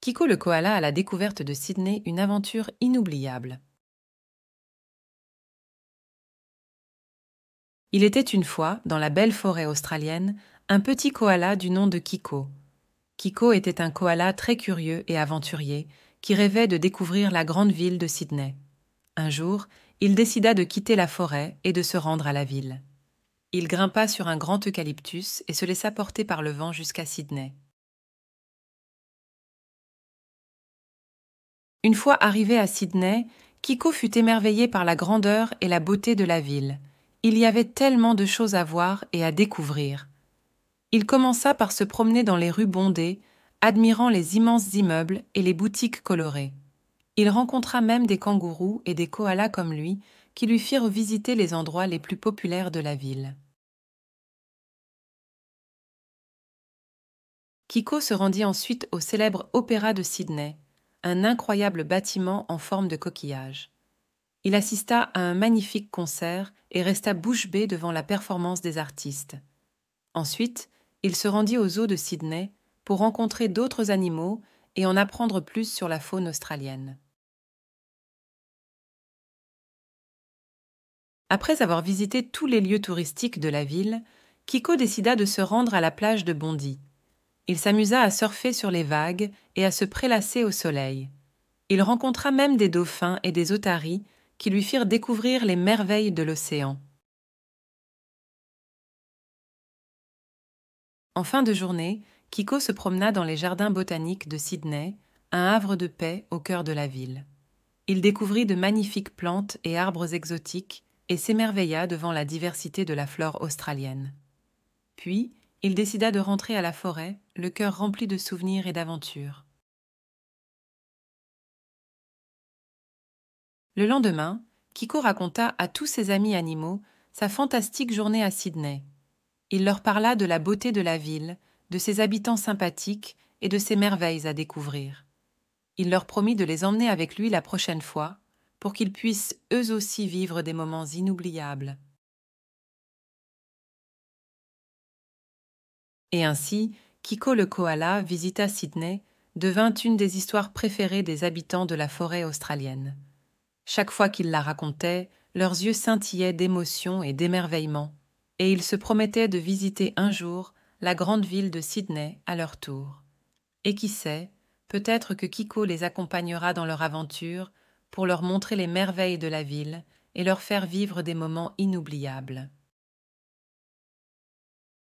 Kiko le koala à la découverte de Sydney, une aventure inoubliable. Il était une fois, dans la belle forêt australienne, un petit koala du nom de Kiko. Kiko était un koala très curieux et aventurier, qui rêvait de découvrir la grande ville de Sydney. Un jour, il décida de quitter la forêt et de se rendre à la ville. Il grimpa sur un grand eucalyptus et se laissa porter par le vent jusqu'à Sydney. Une fois arrivé à Sydney, Kiko fut émerveillé par la grandeur et la beauté de la ville. Il y avait tellement de choses à voir et à découvrir. Il commença par se promener dans les rues bondées, admirant les immenses immeubles et les boutiques colorées. Il rencontra même des kangourous et des koalas comme lui, qui lui firent visiter les endroits les plus populaires de la ville. Kiko se rendit ensuite au célèbre Opéra de Sydney, un incroyable bâtiment en forme de coquillage. Il assista à un magnifique concert et resta bouche bée devant la performance des artistes. Ensuite, il se rendit aux eaux de Sydney pour rencontrer d'autres animaux et en apprendre plus sur la faune australienne. Après avoir visité tous les lieux touristiques de la ville, Kiko décida de se rendre à la plage de Bondy. Il s'amusa à surfer sur les vagues et à se prélasser au soleil. Il rencontra même des dauphins et des otaries qui lui firent découvrir les merveilles de l'océan. En fin de journée, Kiko se promena dans les jardins botaniques de Sydney, un havre de paix au cœur de la ville. Il découvrit de magnifiques plantes et arbres exotiques et s'émerveilla devant la diversité de la flore australienne. Puis, il décida de rentrer à la forêt le cœur rempli de souvenirs et d'aventures. Le lendemain, Kiko raconta à tous ses amis animaux sa fantastique journée à Sydney. Il leur parla de la beauté de la ville, de ses habitants sympathiques et de ses merveilles à découvrir. Il leur promit de les emmener avec lui la prochaine fois, pour qu'ils puissent eux aussi vivre des moments inoubliables. Et ainsi, Kiko le koala visita Sydney devint une des histoires préférées des habitants de la forêt australienne. Chaque fois qu'ils la racontaient, leurs yeux scintillaient d'émotion et d'émerveillement, et ils se promettaient de visiter un jour la grande ville de Sydney à leur tour. Et qui sait, peut-être que Kiko les accompagnera dans leur aventure pour leur montrer les merveilles de la ville et leur faire vivre des moments inoubliables.